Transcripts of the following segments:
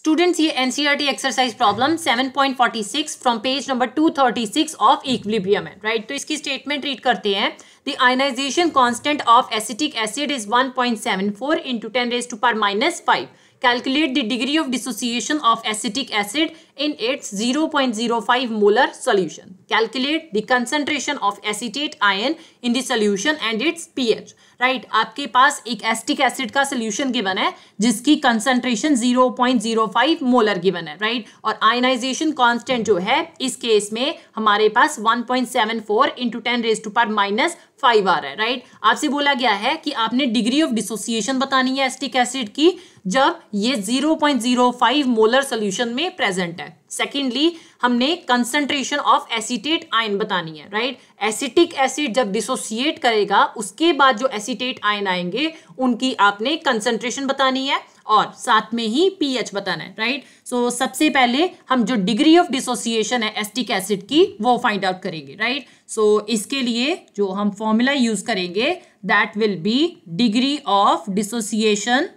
Students ये NCERT exercise problem 7.46 from page number 236 of equilibrium है right तो इसकी स्टेटमेंट रीड करते हैं the ionization constant of acetic acid is 1.74 point seven four into ten raise to पर minus five calculate the degree of dissociation of acetic acid in its 0.05 molar solution. Calculate the concentration of acetate ion in the solution and its pH. Right right, आपके पास एक acetic acid का solution given है जिसकी concentration 0.05 molar given है right right? और ionization constant जो है इस केस में हमारे पास 1.74 point seven four into ten raise to पर माइनस फाइव आ रहा है राइट right? आपसे बोला गया है कि आपने डिग्री ऑफ डिसोसिएशन बतानी है एस्टिक एसिड की जब ये 0.05 मोलर सोल्यूशन में प्रेजेंट है है सेकेंडली हमने कंसंट्रेशन ऑफ एसिटेट आयन बतानी है राइट एसिटिक एसिड जब डिसोसिएट करेगा उसके बाद जो एसिटेट आयन आएंगे उनकी आपने कंसंट्रेशन बतानी है और साथ में ही पीएच बताना है राइट सो so, सबसे पहले हम जो डिग्री ऑफ डिसोसिएशन है एस्टिक एसिड की वो फाइंड आउट करेंगे राइट right? सो so, इसके लिए जो हम फॉर्मूला यूज करेंगे that will be degree of dissociation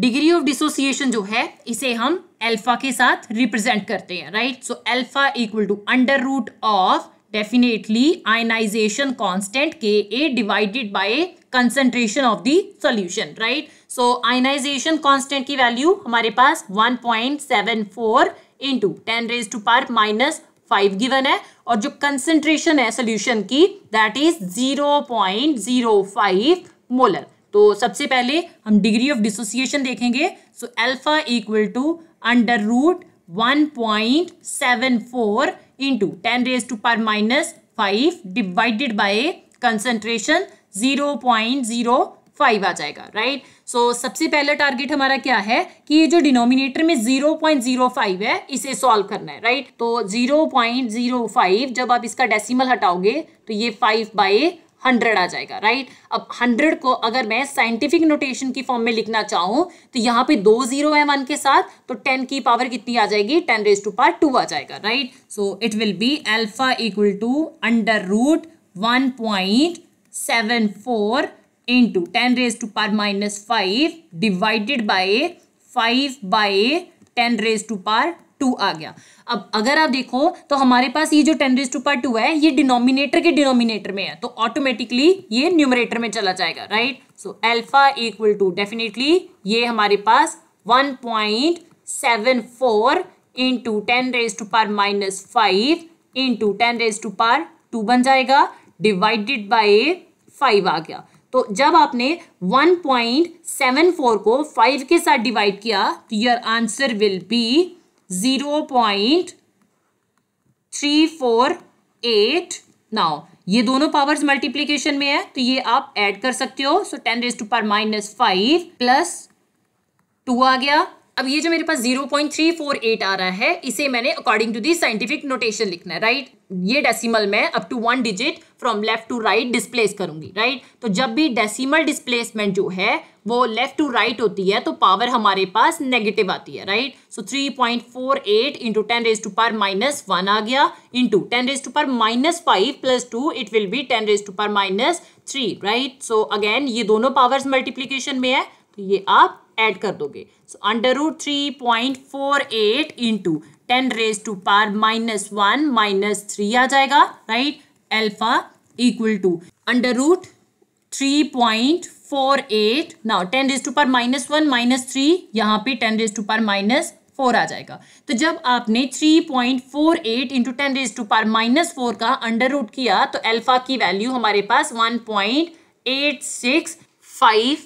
degree of dissociation जो है इसे हम एल्फा के साथ रिप्रेजेंट करते हैं right so alpha equal to under root of definitely ionization constant K A divided by concentration of the solution right so ionization constant की value हमारे पास 1.74 point seven four into ten raise to par minus five given है और जो concentration है solution की that is zero point zero five molar तो सबसे पहले हम डिग्री ऑफ डिसोसिएशन देखेंगे so alpha equal to under root one point seven four into ten raise to पर minus five divided by concentration zero point zero five आ जाएगा right right? So so, सबसे पहला टारगेट हमारा क्या है कि ये जो डिनोमिनेटर में जीरो पॉइंट जीरो फाइव है इसे सॉल्व करना है राइट right? तो जीरो पॉइंट जीरो फाइव जब आप इसका डेसिमल हटाओगे तो ये फाइव बाई हंड्रेड आ जाएगा राइट अब हंड्रेड को अगर मैं साइंटिफिक नोटेशन की फॉर्म में लिखना चाहूँ तो यहाँ पे दो जीरो है वन के साथ तो टेन की पावर कितनी आ जाएगी ten raise to par two आ जाएगा right so it will be alpha equal to under root one point seven four into ten raise to par minus five divided by five by ten raise to par two आ गया अब अगर आप देखो तो हमारे पास ये जो ten raise to par two है ये डिनोमिनेटर के डिनोमिनेटर में है तो ऑटोमेटिकली ये न्यूमरेटर में चला जाएगा right so alpha equal to definitely ये हमारे पास one point seven four into ten raise to par minus five into ten raise to par two बन जाएगा डिवाइडेड बाई फाइव आ गया तो जब आपने 1.74 को 5 के साथ डिवाइड किया तो your answer will be zero point three four eight now ये दोनों पावर्स मल्टीप्लीकेशन में है तो ये आप ऐड कर सकते हो सो टेन रेज टू पर माइनस फाइव प्लस टू आ गया अब ये जो मेरे पास zero point three four eight आ रहा है इसे मैंने according to the scientific notation लिखना है राइट ये डेसिमल मैं up to one digit from left to right displace करूंगी राइट तो जब भी डेसिमल डिस्प्लेसमेंट जो है वो लेफ्ट टू राइट होती है तो पावर हमारे पास नेगेटिव आती है right so 3.48 point four eight into ten raise to पर माइनस वन आ गया इंटू टेन रेज टू पर minus five plus two it will be ten raise to पर minus three right so again ये दोनों powers multiplication में है तो ये आप ऐड कर दोगे so under root three point four eight into ten raise to par minus one minus three आ जाएगा right alpha equal to under root three point four eight now ten raise to पर minus one minus three यहाँ पे ten raise to पर minus four आ जाएगा तो जब आपने three point four eight into ten raise to पर माइनस फोर का अंडर रूट किया तो एल्फा की वैल्यू हमारे पास one point eight six five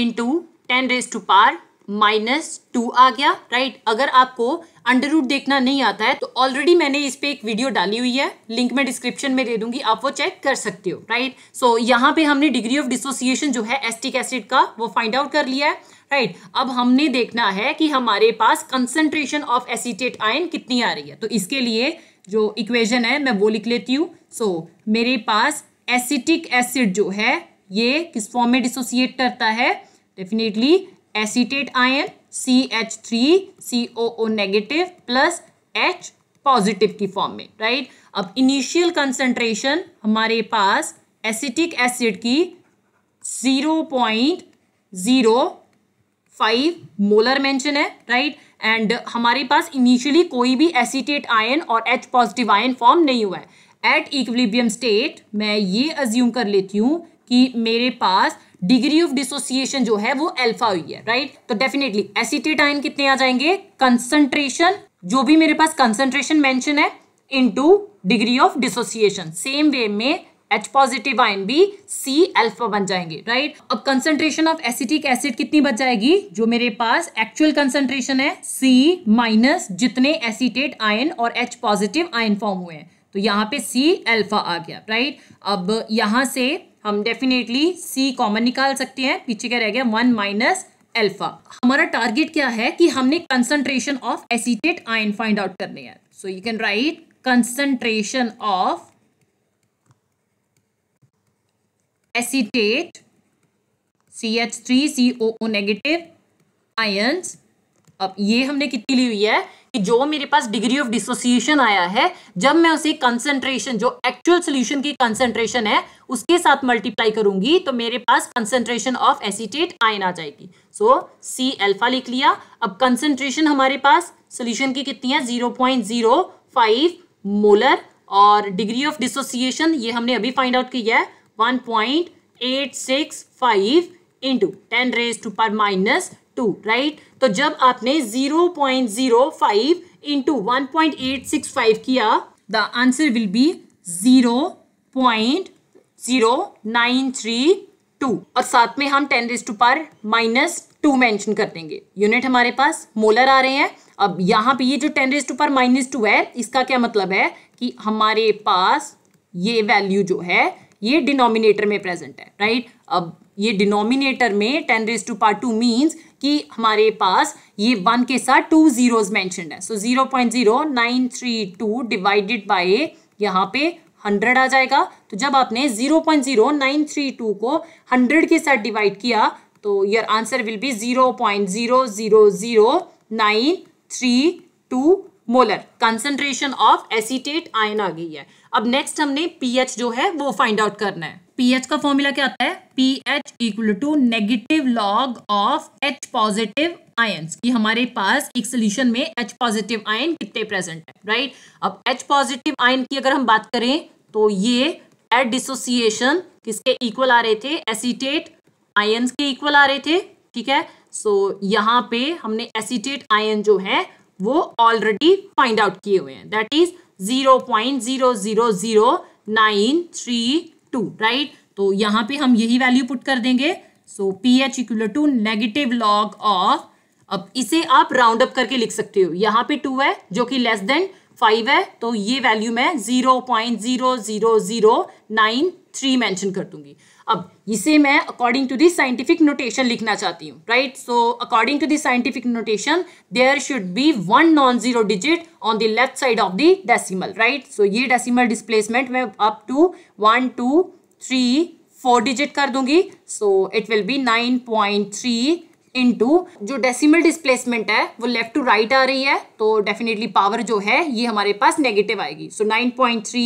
into ten raise to par minus two आ गया राइट अगर आपको अंडर रूट देखना नहीं आता है तो ऑलरेडी मैंने इस पे एक वीडियो डाली हुई है लिंक मैं डिस्क्रिप्शन में दे दूंगी आप वो चेक कर सकते हो राइट सो so, यहाँ पे हमने डिग्री ऑफ डिसोसिएशन जो है एस्टिक एसिड का वो फाइंड आउट कर लिया है राइट अब हमने देखना है कि हमारे पास कंसेंट्रेशन ऑफ एसिटेट आयन कितनी आ रही है तो इसके लिए जो इक्वेजन है मैं वो लिख लेती हूँ सो so, मेरे पास एसिटिक एसिड जो है ये किस फॉर्म में डिसोसिएट करता है definitely acetate ion C H three C O O negative plus H positive की फॉर्म में राइट अब इनिशियल कंसंट्रेशन हमारे पास एसिटिक एसिड की zero point zero five molar mention है राइट एंड हमारे पास इनिशियली कोई भी एसिटेट आयन और एच पॉजिटिव आयन फॉर्म नहीं हुआ है एट इक्विलिब्रियम स्टेट मैं ये अज्यूम कर लेती हूँ कि मेरे पास डिग्री ऑफ डिसोसिएशन जो है वो अल्फा हुई है राइट तो डेफिनेटली एसिटेट आयन कितने आ जाएंगे कंसंट्रेशन जो भी मेरे पास कंसंट्रेशन मेंशन है into degree of dissociation same way में एच पॉजिटिव आयन भी सी अल्फा बन जाएंगे राइट right? अब कंसंट्रेशन ऑफ एसिटिक एसिड कितनी बच जाएगी जो मेरे पास एक्चुअल कंसंट्रेशन है सी माइनस जितने एसिटेट आयन e और एच पॉजिटिव आयन फॉर्म हुए हैं तो यहाँ पे सी एल्फा आ गया राइट अब यहाँ से हम डेफिनेटली सी कॉमन निकाल सकते हैं पीछे क्या रह गया वन माइनस एल्फा हमारा टारगेट क्या है कि हमने concentration of acetate ion find out करने हैं so you can write concentration of C H three C O O negative ion अब ये हमने कितनी ली हुई है जो मेरे पास डिग्री ऑफ डिसोसिएशन आया है जब मैं उसे कंसेंट्रेशन जो एक्चुअल सोल्यूशन की कंसेंट्रेशन है उसके साथ मल्टीप्लाई करूंगी तो मेरे पास कंसेंट्रेशन ऑफ एसिटेट आयन आ जाएगी सो सी एल्फा लिख लिया अब कंसेंट्रेशन हमारे पास सोल्यूशन की कितनी है zero point zero five molar और डिग्री ऑफ डिसोसिएशन ये हमने अभी फाइंड आउट किया है one point eight six five into ten raise to पर माइनस टू राइट तो जब आपने zero point zero five into one point eight six five किया the answer will be zero point zero nine three two और साथ में हम ten raise to पर माइनस टू मैंशन कर देंगे यूनिट हमारे पास मोलर आ रहे हैं अब यहाँ पे ये जो टेन रेज टू पर माइनस टू है इसका क्या मतलब है कि हमारे पास ये वैल्यू जो है ये डिनोमिनेटर में प्रेजेंट है राइट अब ये डिनोमिनेटर में ten raise to par two means कि हमारे पास ये वन के साथ टू जीरोज मैंशन है so zero point zero nine three two divided by यहाँ पे हंड्रेड आ जाएगा तो जब आपने zero point zero nine three two को हंड्रेड के साथ डिवाइड किया तो your answer will be zero point zero zero zero nine three two molar concentration of acetate ion आ गई है अब नेक्स्ट हमने पीएच जो है वो फाइंड आउट करना है पीएच का फॉर्मूला क्या आता है pH equal to negative log of H positive ions कि हमारे पास एक सोल्यूशन में एच पॉजिटिव आयन कितने प्रेजेंट है राइट अब एच पॉजिटिव आयन की अगर हम बात करें तो ये एट डिसोसिएशन किसके इक्वल आ रहे थे एसिटेट आयंस के इक्वल आ रहे थे ठीक है सो so, यहाँ पे हमने एसिटेट आयन जो है वो ऑलरेडी फाइंड आउट किए हुए हैं that is zero point zero zero zero nine three two right तो यहाँ पे हम यही वैल्यू पुट कर देंगे so p H equal to negative log of अब इसे आप राउंड अप करके लिख सकते हो यहाँ पे टू है जो कि लेस देन फाइव है तो ये वैल्यू मैं zero point zero zero zero nine three mention कर दूंगी अब इसे मैं according to this scientific notation लिखना चाहती हूँ right so according to this scientific notation there should be one non zero digit on the left side of the decimal right so ये decimal displacement मैं up to one two three four digit कर दूंगी so it will be nine point three two जो decimal displacement है वो left to right आ रही है तो डेफिनेटली पावर जो है ये हमारे पास नेगेटिव आएगी so nine point three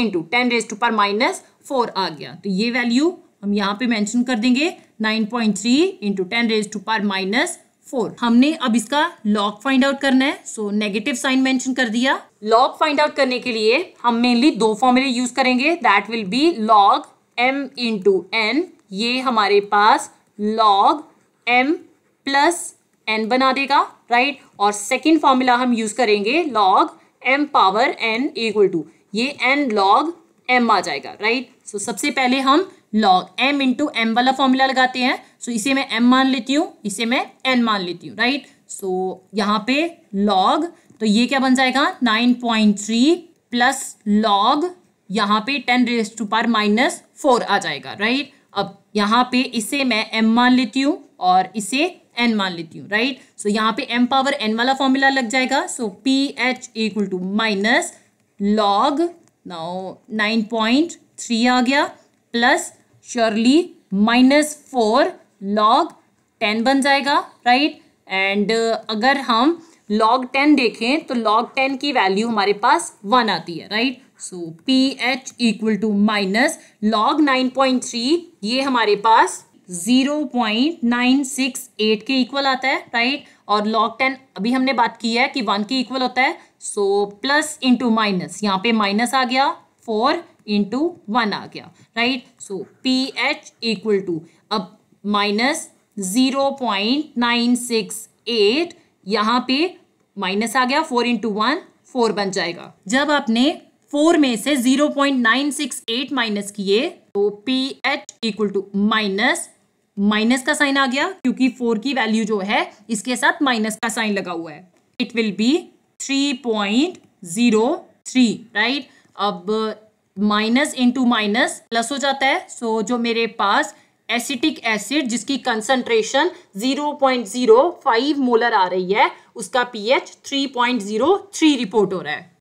into ten raise to पर माइनस फोर आ गया तो ये वैल्यू हम यहाँ पे मैंशन कर देंगे nine point three into ten raise to पर माइनस फोर हमने अब इसका लॉग फाइंड आउट करना है सो नेगेटिव साइन मेंशन कर दिया लॉग फाइंड आउट करने के लिए हम मेनली दो फॉर्मूले यूज करेंगे that will be log m into N ये हमारे पास log m प्लस एन बना देगा राइट और सेकेंड फॉर्मूला हम यूज करेंगे log m power n equal to ये n log m आ जाएगा राइट सो so, सबसे पहले हम log m इंटू एम वाला फॉर्मूला लगाते हैं सो so, इसे मैं m मान लेती हूँ इसे मैं n मान लेती हूँ राइट सो यहाँ पे log तो ये क्या बन जाएगा 9.3 प्लस लॉग यहाँ पे ten raise to par minus four आ जाएगा राइट अब यहाँ पे इसे मैं m मान लेती हूँ और इसे n मान लेती हूँ राइट सो यहाँ पे m पावर n वाला फॉर्मूला लग जाएगा so p H equal to minus log nine point three आ गया plus surely minus four log ten बन जाएगा राइट एंड uh, अगर हम लॉग टेन देखें तो लॉग टेन की वैल्यू हमारे पास वन आती है right so p H equal to minus log nine point three ये हमारे पास zero point nine six eight के इक्वल आता है राइट right? और लॉग टेन अभी हमने बात की है कि वन के इक्वल होता है सो प्लस इंटू माइनस यहाँ पे माइनस आ गया फोर इंटू वन आ गया right so p H equal to अब minus zero point nine six eight यहाँ पे माइनस आ गया फोर इंटू वन फोर बन जाएगा जब आपने फोर में से zero point nine six eight minus किए तो p H equal to minus minus का साइन आ गया क्योंकि फोर की वैल्यू जो है इसके साथ माइनस का साइन लगा हुआ है it will be three point zero three right अब माइनस इनटू माइनस प्लस हो जाता है सो so, जो मेरे पास एसिटिक एसिड जिसकी कंसंट्रेशन फाइव मोलर आ रही है उसका पीएच थ्री रिपोर्ट हो रहा है